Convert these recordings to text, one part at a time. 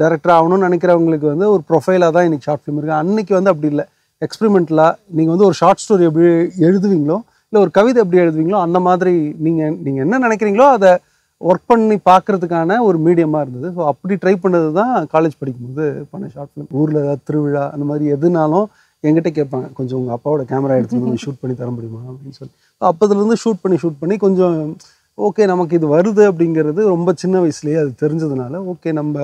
director ஆகணும்னு நினைக்கிறவங்களுக்கு வந்து ஒரு ப்ரொஃபைலாக தான் இன்றைக்கி ஷார்ட் ஃபிலிம் இருக்குது அன்றைக்கி வந்து அப்படி இல்லை எக்ஸ்பிரிமெண்ட்டில் நீங்கள் வந்து ஒரு ஷார்ட் ஸ்டோரி எப்படி எழுதுவீங்களோ இல்லை ஒரு கவிதை எப்படி எழுதுவீங்களோ அந்த மாதிரி நீங்கள் நீங்கள் என்ன நினைக்கிறீங்களோ அதை ஒர்க் பண்ணி பார்க்குறதுக்கான ஒரு மீடியமாக இருந்தது ஸோ அப்படி ட்ரை பண்ணது தான் காலேஜ் படிக்கும்போது பண்ண ஷார்ட் ஃபிலிம் ஊரில் ஏதாவது திருவிழா அந்த மாதிரி எதுனாலும் என்கிட்ட கேட்பாங்க கொஞ்சம் உங்கள் அப்பாவோட கேமரா எடுத்து ஷூட் பண்ணி தர முடியுமா அப்படின்னு சொல்லி அப்போதுலேருந்து ஷூட் பண்ணி ஷூட் பண்ணி கொஞ்சம் ஓகே நமக்கு இது வருது அப்படிங்கிறது ரொம்ப சின்ன வயசுலேயே அது தெரிஞ்சதுனால ஓகே நம்ம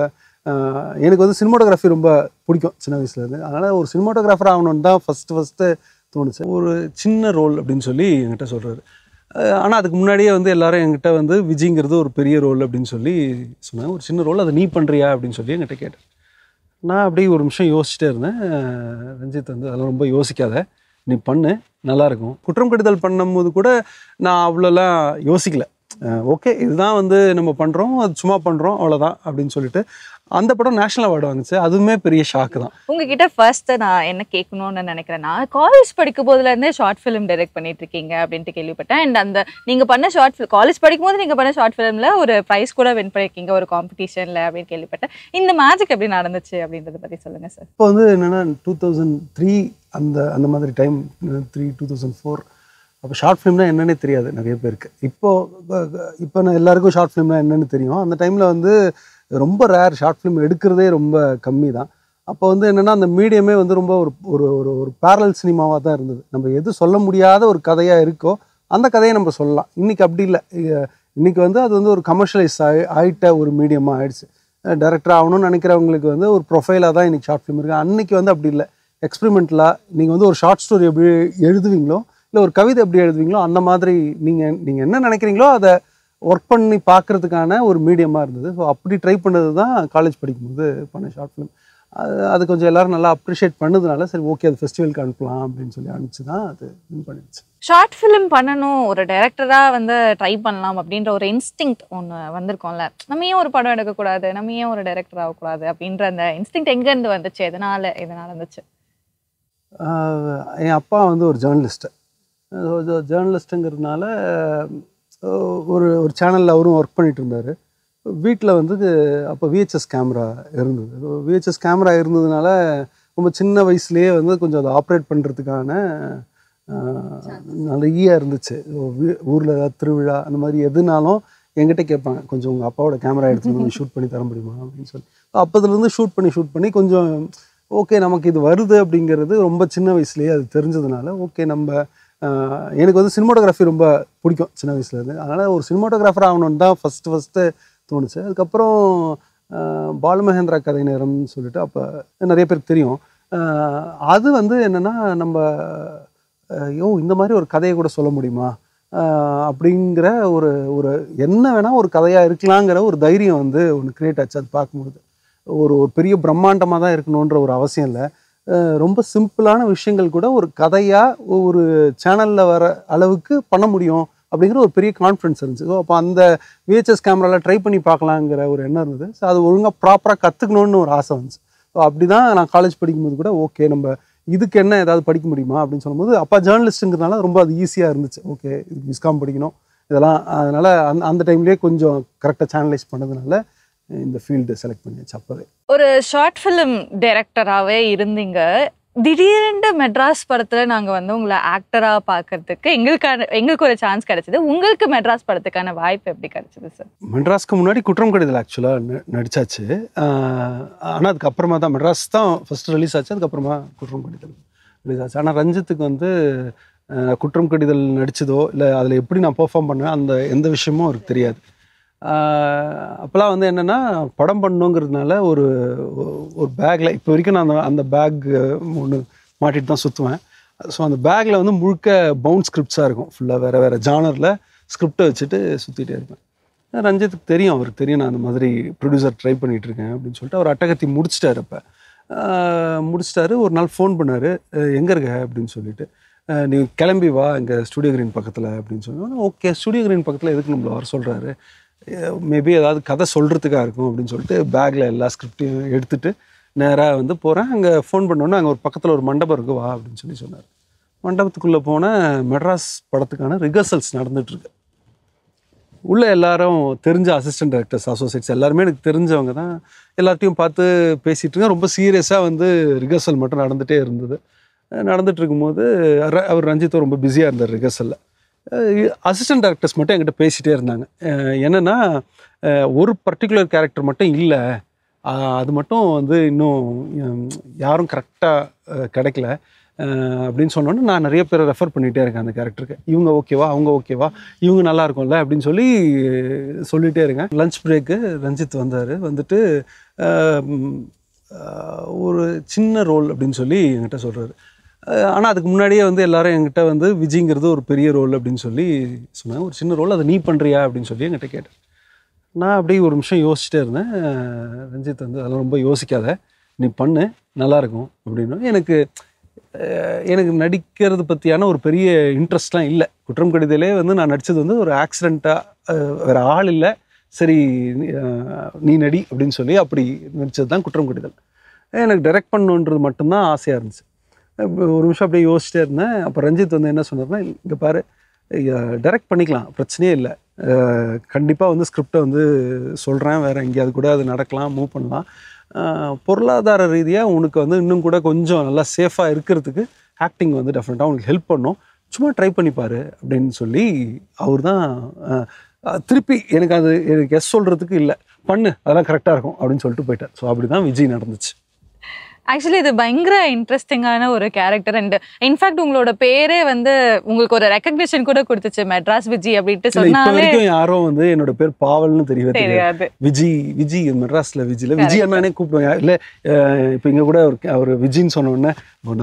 எனக்கு வந்து சினிமோட்டோகிராஃபி ரொம்ப பிடிக்கும் சின்ன வயசுலேருந்து அதனால் ஒரு சினிமோட்டோகிராஃபர் ஆகணுன்னு தான் ஃபஸ்ட்டு ஃபஸ்ட்டு தோணுச்சு ஒரு சின்ன ரோல் அப்படின்னு சொல்லி என்கிட்ட சொல்கிறாரு ஆனால் அதுக்கு முன்னாடியே வந்து எல்லாரும் என்கிட்ட வந்து விஜய்ங்கிறது ஒரு பெரிய ரோல் அப்படின்னு சொல்லி சொன்னாங்க ஒரு சின்ன ரோல் அதை நீ பண்ணுறியா அப்படின்னு சொல்லி என்கிட்ட கேட்டேன் நான் அப்படியே ஒரு நிமிஷம் யோசிச்சுட்டே இருந்தேன் ரஞ்சித் வந்து அதெல்லாம் ரொம்ப யோசிக்காத நீ பண்ணு நல்லாயிருக்கும் குற்றம் கெடுதல் பண்ணும்போது கூட நான் அவ்வளோலாம் யோசிக்கலை ஓகே இதுதான் வந்து நம்ம பண்ணுறோம் அது சும்மா பண்ணுறோம் அவ்வளோதான் அப்படின்னு சொல்லிட்டு அந்த படம் நேஷனல் அவார்டு வாங்குச்சு அதுவுமே பெரிய ஷாக் தான் உங்ககிட்ட ஃபர்ஸ்ட் நான் என்ன கேட்கணும்னு நினைக்கிறேன்னா காலேஜ் படிக்கும் போதுல இருந்தே ஷார்ட் ஃபிலிம் டைரக்ட் பண்ணிட்டு இருக்கீங்க அப்படின்ட்டு கேள்விப்பட்டேன் அண்ட் அந்த நீங்க பண்ண ஷார்ட் ஃபிலிம் காலேஜ் படிக்கும் போது நீங்க பண்ண ஷார்ட் ஃபிலிம்ல ஒரு ப்ரைஸ் கூட வின் பண்ணிருக்கீங்க ஒரு காம்படிஷன்ல அப்படின்னு கேள்விப்பட்டேன் இந்த மேஜிக் எப்படி நடந்துச்சு அப்படின்றத பத்தி சொல்லுங்க சார் இப்போ வந்து என்னன்னா டூ தௌசண்ட் த்ரீ அந்த அந்த மாதிரி time three two thousand four அப்போ ஷார்ட் ஃபிலிம்னா என்னன்னே தெரியாது நிறைய பேருக்கு இப்போது இப்போ நான் எல்லாருக்கும் ஷார்ட் ஃபிலிம்னா என்னென்னு தெரியும் அந்த டைமில் வந்து ரொம்ப ரேர் ஷார்ட் ஃபிலிம் எடுக்கிறதே ரொம்ப கம்மி தான் அப்போ வந்து என்னென்னா அந்த மீடியமே வந்து ரொம்ப ஒரு ஒரு ஒரு ஒரு பேரல் சினிமாவாக தான் இருந்தது நம்ம எது சொல்ல முடியாத ஒரு கதையாக இருக்கோ அந்த கதையை நம்ம சொல்லலாம் இன்றைக்கி அப்படி இல்லை இன்றைக்கி வந்து அது வந்து ஒரு கமர்ஷியலைஸ் ஆகி ஆகிட்ட ஒரு மீடியமாக ஆகிடுச்சு டேரக்டர் ஆகணும்னு நினைக்கிறவங்களுக்கு வந்து ஒரு ப்ரொஃபைலாக தான் இன்றைக்கி ஷார்ட் ஃபிலிம் இருக்குது அன்றைக்கி வந்து அப்படி இல்லை எக்ஸ்பிரிமெண்ட்டில் நீங்கள் வந்து ஒரு ஷார்ட் ஸ்டோரி எப்படி எழுதுவீங்களோ இல்லை ஒரு கவிதை எப்படி எழுதுவீங்களோ அந்த மாதிரி நீங்கள் நீங்கள் என்ன நினைக்கிறீங்களோ அதை ஒர்க் பண்ணி பார்க்குறதுக்கான ஒரு மீடியமாக இருந்தது ஸோ அப்படி ட்ரை பண்ணது தான் காலேஜ் படிக்கும்போது பண்ண ஷார்ட் ஃபிலிம் அது அது கொஞ்சம் எல்லோரும் நல்லா அப்ரிஷியேட் பண்ணதுனால சரி ஓகே அது ஃபெஸ்டிவலுக்கு அனுப்பலாம் அப்படின்னு சொல்லி அனுப்பிச்சு தான் அது வின் பண்ணிடுச்சு ஷார்ட் ஃபிலிம் பண்ணணும் ஒரு டேரக்டராக வந்து ட்ரை பண்ணலாம் அப்படின்ற ஒரு இன்ஸ்டிங் ஒன்று வந்திருக்கோம்ல நம்ம ஏன் ஒரு படம் எடுக்கக்கூடாது நம்ம ஏன் ஒரு டேரக்டர் ஆகக்கூடாது அப்படின்ற அந்த இன்ஸ்டிங் எங்கேருந்து வந்துச்சு எதனால் எதனால் வந்துச்சு என் அப்பா வந்து ஒரு ஜேர்னலிஸ்ட்டு ஜேர்னலிஸ்ட்டுங்கிறதுனால ஒரு ஒரு சேனலில் அவரும் ஒர்க் பண்ணிகிட்டு இருந்தார் வீட்டில் வந்து அப்போ விஹெச்எஸ் கேமரா இருந்தது விஹெச்எஸ் கேமரா இருந்ததுனால ரொம்ப சின்ன வயசுலேயே வந்து கொஞ்சம் அதை ஆப்ரேட் பண்ணுறதுக்கான நிறைய இருந்துச்சு ஊரில் ஏதாவது திருவிழா அந்த மாதிரி எதுனாலும் எங்கிட்ட கேட்பாங்க கொஞ்சம் உங்கள் அப்பாவோட கேமரா எடுத்து வந்து ஷூட் பண்ணி தர முடியுமா அப்படின்னு சொல்லி அப்போதுலேருந்து ஷூட் பண்ணி ஷூட் பண்ணி கொஞ்சம் ஓகே நமக்கு இது வருது அப்படிங்கிறது ரொம்ப சின்ன வயசுலேயே அது தெரிஞ்சதுனால ஓகே நம்ம எனக்கு வந்து சினிமாட்டோகிராஃபி ரொம்ப பிடிக்கும் சின்ன வயசுலேருந்து அதனால் ஒரு சினிமோட்டோகிராஃபர் ஆகணுன்னு தான் ஃபஸ்ட்டு ஃபஸ்ட்டு தோணுச்சு அதுக்கப்புறம் பாலமகேந்திரா நேரம்னு சொல்லிட்டு அப்போ நிறைய பேருக்கு தெரியும் அது வந்து என்னென்னா நம்ம ஐயோ இந்த மாதிரி ஒரு கதையை கூட சொல்ல முடியுமா அப்படிங்கிற ஒரு ஒரு என்ன வேணால் ஒரு கதையாக இருக்கலாங்கிற ஒரு தைரியம் வந்து ஒன்று க்ரியேட் ஆச்சு அது பார்க்கும்போது ஒரு ஒரு பெரிய பிரம்மாண்டமாக தான் இருக்கணுன்ற ஒரு அவசியம் இல்லை ரொம்ப சிம்பிளான விஷயங்கள் கூட ஒரு கதையாக ஒரு சேனலில் வர அளவுக்கு பண்ண முடியும் அப்படிங்கிற ஒரு பெரிய கான்ஃபிடன்ஸ் இருந்துச்சு ஸோ அப்போ அந்த விஹெச்எஸ் கேமராவில் ட்ரை பண்ணி பார்க்கலாங்கிற ஒரு எண்ணம் இருந்தது ஸோ அது ஒழுங்காக ப்ராப்பராக கற்றுக்கணும்னு ஒரு ஆசை வந்துச்சு ஸோ அப்படி தான் நான் காலேஜ் படிக்கும்போது கூட ஓகே நம்ம இதுக்கு என்ன ஏதாவது படிக்க முடியுமா அப்படின்னு சொல்லும்போது அப்பா ஜேர்னலிஸ்ட்டுங்கிறதுனால ரொம்ப அது ஈஸியாக இருந்துச்சு ஓகே இது மிஸ்காம் படிக்கணும் இதெல்லாம் அதனால் அந்த அந்த டைம்லேயே கொஞ்சம் கரெக்டாக சேனலைஸ் பண்ணதுனால இந்த ஃபீல்டு செலக்ட் பண்ணியாச்சு அப்போவே ஒரு ஷார்ட் ஃபிலிம் டைரக்டராகவே இருந்தீங்க திடீரென்று மெட்ராஸ் படத்தில் நாங்கள் வந்து உங்களை ஆக்டராக பார்க்கறதுக்கு எங்களுக்கான எங்களுக்கு ஒரு சான்ஸ் கிடைச்சிது உங்களுக்கு மெட்ராஸ் படத்துக்கான வாய்ப்பு எப்படி கிடைச்சிது சார் மெட்ராஸ்க்கு முன்னாடி குற்றம் கிடையாது ஆக்சுவலாக நடித்தாச்சு ஆனால் அதுக்கப்புறமா தான் மெட்ராஸ் தான் ஃபஸ்ட் ரிலீஸ் ஆச்சு அதுக்கப்புறமா குற்றம் கடிதல் ரிலீஸ் ஆச்சு ஆனால் ரஞ்சித்துக்கு வந்து குற்றம் கடிதல் நடித்ததோ இல்லை அதில் எப்படி நான் பர்ஃபார்ம் பண்ணேன் அந்த எந்த விஷயமும் அவருக்கு தெரியாது அப்போல்லாம் வந்து என்னென்னா படம் பண்ணுங்கிறதுனால ஒரு ஒரு பேக்கில் இப்போ வரைக்கும் நான் அந்த அந்த பேக் ஒன்று மாட்டிட்டு தான் சுற்றுவேன் ஸோ அந்த பேக்கில் வந்து முழுக்க பவுண்ட் ஸ்கிரிப்ட்ஸாக இருக்கும் ஃபுல்லாக வேறு வேறு ஜானரில் ஸ்கிரிப்டை வச்சுட்டு சுற்றிட்டே இருப்பேன் ரஞ்சித்துக்கு தெரியும் அவருக்கு தெரியும் நான் அந்த மாதிரி ப்ரொடியூசர் ட்ரை பண்ணிகிட்டு இருக்கேன் அப்படின்னு சொல்லிட்டு அவர் அட்டகத்தி முடிச்சிட்டார் அப்போ முடிச்சிட்டாரு ஒரு நாள் ஃபோன் பண்ணார் எங்கே இருக்க அப்படின்னு சொல்லிட்டு நீ கிளம்பி வா எங்கள் ஸ்டுடியோ கிரீன் பக்கத்தில் அப்படின்னு சொன்னால் ஓகே ஸ்டுடியோ கிரீன் பக்கத்தில் எதுக்கு நம்மளை வர சொல்கிறாரு மேபி ஏதாவது கதை சொல்கிறதுக்காக இருக்கும் அப்படின்னு சொல்லிட்டு பேக்கில் எல்லா ஸ்கிரிப்டையும் எடுத்துகிட்டு நேராக வந்து போகிறேன் அங்கே ஃபோன் பண்ணோன்னே அங்கே ஒரு பக்கத்தில் ஒரு மண்டபம் இருக்கு வா அப்படின்னு சொல்லி சொன்னார் மண்டபத்துக்குள்ளே போனால் மெட்ராஸ் படத்துக்கான ரிஹர்சல்ஸ் நடந்துகிட்ருக்கு உள்ளே எல்லாரும் தெரிஞ்ச அசிஸ்டன்ட் டேரக்டர்ஸ் அசோசியேட்ஸ் எல்லாருமே எனக்கு தெரிஞ்சவங்க தான் எல்லாத்தையும் பார்த்து பேசிகிட்டு இருக்கேன் ரொம்ப சீரியஸாக வந்து ரிஹர்சல் மட்டும் நடந்துகிட்டே இருந்தது நடந்துகிட்ருக்கும் இருக்கும்போது அவர் ரஞ்சித்தும் ரொம்ப பிஸியாக இருந்தார் ரிஹர்சலில் அசிஸ்டன்ட் டேரக்டர்ஸ் மட்டும் என்கிட்ட பேசிகிட்டே இருந்தாங்க என்னென்னா ஒரு பர்டிகுலர் கேரக்டர் மட்டும் இல்லை அது மட்டும் வந்து இன்னும் யாரும் கரெக்டாக கிடைக்கல அப்படின்னு சொன்னோன்னே நான் நிறைய பேரை ரெஃபர் பண்ணிகிட்டே இருக்கேன் அந்த கேரக்டருக்கு இவங்க ஓகேவா அவங்க ஓகேவா இவங்க நல்லா இருக்கும்ல அப்படின்னு சொல்லி சொல்லிகிட்டே இருக்கேன் லஞ்ச் பிரேக்கு ரஞ்சித் வந்தார் வந்துட்டு ஒரு சின்ன ரோல் அப்படின்னு சொல்லி என்கிட்ட சொல்கிறாரு ஆனால் அதுக்கு முன்னாடியே வந்து எல்லாரும் என்கிட்ட வந்து விஜய்ங்கிறது ஒரு பெரிய ரோல் அப்படின்னு சொல்லி சொன்னாங்க ஒரு சின்ன ரோல் அதை நீ பண்ணுறியா அப்படின்னு சொல்லி என்கிட்ட கேட்டேன் நான் அப்படியே ஒரு நிமிஷம் யோசிச்சுட்டே இருந்தேன் ரஞ்சித் வந்து அதெல்லாம் ரொம்ப யோசிக்காத நீ பண்ணு நல்லாயிருக்கும் அப்படின்னு எனக்கு எனக்கு நடிக்கிறது பற்றியான ஒரு பெரிய இன்ட்ரெஸ்ட்லாம் இல்லை குற்றம் கடிதலே வந்து நான் நடித்தது வந்து ஒரு ஆக்சிடெண்ட்டாக வேறு ஆள் இல்லை சரி நீ நடி அப்படின்னு சொல்லி அப்படி நடித்தது தான் குற்றம் கடிதல் எனக்கு டைரக்ட் பண்ணுன்றது மட்டும்தான் ஆசையாக இருந்துச்சு ஒரு நிமிஷம் அப்படியே யோசிச்சிட்டே இருந்தேன் அப்போ ரஞ்சித் வந்து என்ன சொன்னார்னா இங்கே பாரு டைரக்ட் பண்ணிக்கலாம் பிரச்சனையே இல்லை கண்டிப்பாக வந்து ஸ்கிரிப்டை வந்து சொல்கிறேன் வேறு எங்கேயாவது கூட அது நடக்கலாம் மூவ் பண்ணலாம் பொருளாதார ரீதியாக உனக்கு வந்து இன்னும் கூட கொஞ்சம் நல்லா சேஃபாக இருக்கிறதுக்கு ஆக்டிங் வந்து டெஃபினட்டாக உனக்கு ஹெல்ப் பண்ணும் சும்மா ட்ரை பண்ணிப்பார் அப்படின்னு சொல்லி அவர் தான் திருப்பி எனக்கு அது எனக்கு எஸ் சொல்கிறதுக்கு இல்லை பண்ணு அதெல்லாம் கரெக்டாக இருக்கும் அப்படின்னு சொல்லிட்டு போயிட்டேன் ஸோ அப்படி தான் விஜய் நடந்துச்சு ஆக்சுவலி இது பயங்கர இன்ட்ரெஸ்டிங்கான ஒரு கேரக்டர் அண்ட் இன்ஃபேக்ட் உங்களோட பேரே வந்து உங்களுக்கு ஒரு ரெக்கக்னிஷன் கூட கொடுத்துச்சு மெட்ராஸ் விஜி அப்படின்ட்டு சொன்னாலே யாரும் வந்து என்னோட பேர் பாவல்னு தெரியவே தெரியாது விஜி விஜி மெட்ராஸ்ல விஜில விஜி அண்ணானே கூப்பிடுவாங்க இல்ல இப்போ இங்க கூட அவர் விஜின்னு சொன்ன உடனே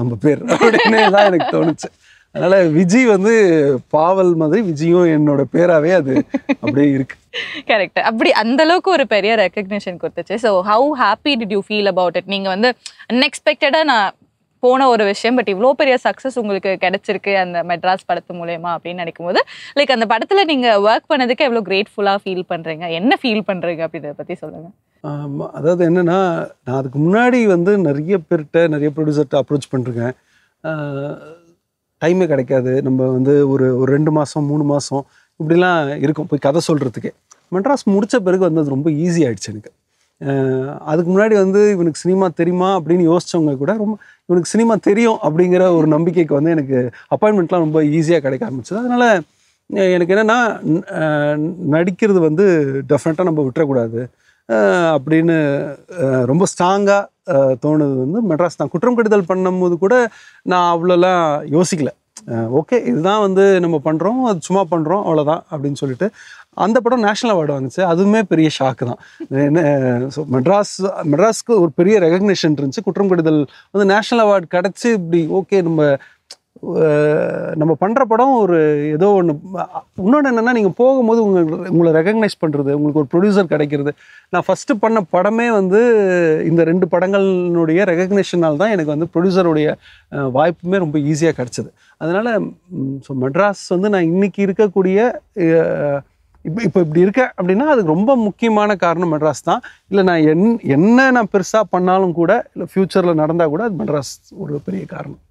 நம்ம பேர் அப்படின்னு தான் எனக்கு தோணுச்சு அதனால் விஜய் வந்து பாவல் மாதிரி விஜயும் என்னோட பேராகவே அது அப்படியே இருக்கு கரெக்ட் அப்படி அந்த அளவுக்கு ஒரு பெரிய ரெக்கக்னிஷன் கொடுத்துச்சு so how happy did you feel about it நீங்கள் வந்து அன்எக்ஸ்பெக்டடாக நான் போன ஒரு விஷயம் பட் இவ்வளோ பெரிய சக்ஸஸ் உங்களுக்கு கிடைச்சிருக்கு அந்த மெட்ராஸ் படத்து மூலயமா அப்படின்னு நினைக்கும் போது லைக் அந்த படத்தில் நீங்கள் ஒர்க் பண்ணதுக்கு எவ்வளோ கிரேட்ஃபுல்லாக ஃபீல் பண்ணுறீங்க என்ன ஃபீல் பண்ணுறீங்க அப்படின்றத பற்றி சொல்லுங்கள் அதாவது என்னென்னா நான் அதுக்கு முன்னாடி வந்து நிறைய பேர்கிட்ட நிறைய ப்ரொடியூசர்கிட்ட அப்ரோச் பண்ணுறேன் டைமே கிடைக்காது நம்ம வந்து ஒரு ஒரு ரெண்டு மாதம் மூணு மாதம் இப்படிலாம் இருக்கும் போய் கதை சொல்கிறதுக்கே மெட்ராஸ் முடித்த பிறகு வந்து அது ரொம்ப ஈஸி ஆகிடுச்சு எனக்கு அதுக்கு முன்னாடி வந்து இவனுக்கு சினிமா தெரியுமா அப்படின்னு யோசித்தவங்க கூட ரொம்ப இவனுக்கு சினிமா தெரியும் அப்படிங்கிற ஒரு நம்பிக்கைக்கு வந்து எனக்கு அப்பாயின்மெண்ட்லாம் ரொம்ப ஈஸியாக கிடைக்க ஆரம்பிச்சது அதனால் எனக்கு என்னென்னா நடிக்கிறது வந்து டெஃபினட்டாக நம்ம விட்டுறக்கூடாது அப்படின்னு ரொம்ப ஸ்ட்ராங்காக தோணுது வந்து மெட்ராஸ் தான் குற்றம் கெடுதல் பண்ணும்போது கூட நான் அவ்வளோலாம் யோசிக்கல ஓகே இதுதான் வந்து நம்ம பண்ணுறோம் அது சும்மா பண்ணுறோம் அவ்வளோதான் அப்படின்னு சொல்லிட்டு அந்த படம் நேஷ்னல் அவார்டு வாங்கிச்சு அதுவுமே பெரிய ஷாக்கு தான் என்ன ஸோ மெட்ராஸ் மெட்ராஸ்க்கு ஒரு பெரிய ரெகக்னேஷன் இருந்துச்சு குற்றம் கெடுதல் வந்து நேஷ்னல் அவார்டு கிடச்சி இப்படி ஓகே நம்ம நம்ம பண்ணுற படம் ஒரு ஏதோ ஒன்று இன்னொன்று என்னென்னா நீங்கள் போகும்போது உங்களுக்கு உங்களை ரெக்கக்னைஸ் பண்ணுறது உங்களுக்கு ஒரு ப்ரொடியூசர் கிடைக்கிறது நான் ஃபஸ்ட்டு பண்ண படமே வந்து இந்த ரெண்டு படங்களினுடைய ரெக்கக்னேஷனால் தான் எனக்கு வந்து ப்ரொடியூசருடைய வாய்ப்புமே ரொம்ப ஈஸியாக கிடச்சிது அதனால் ஸோ மெட்ராஸ் வந்து நான் இன்றைக்கி இருக்கக்கூடிய இப்போ இப்போ இப்படி இருக்க அப்படின்னா அதுக்கு ரொம்ப முக்கியமான காரணம் மெட்ராஸ் தான் இல்லை நான் என் என்ன நான் பெருசாக பண்ணாலும் கூட இல்லை ஃப்யூச்சரில் நடந்தால் கூட அது மெட்ராஸ் ஒரு பெரிய காரணம்